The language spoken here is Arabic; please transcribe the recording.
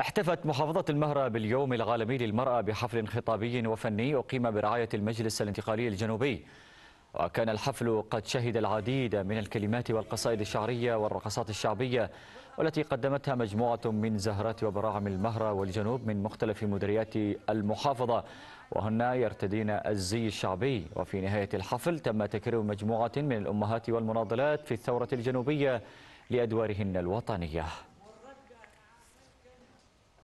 احتفت محافظة المهرة باليوم العالمي للمرأة بحفل خطابي وفني أقيم برعاية المجلس الانتقالي الجنوبي وكان الحفل قد شهد العديد من الكلمات والقصائد الشعرية والرقصات الشعبية والتي قدمتها مجموعة من زهرات وبراعم المهرة والجنوب من مختلف مديريات المحافظة وهن يرتدين الزي الشعبي وفي نهاية الحفل تم تكريم مجموعة من الأمهات والمناضلات في الثورة الجنوبية لأدوارهن الوطنية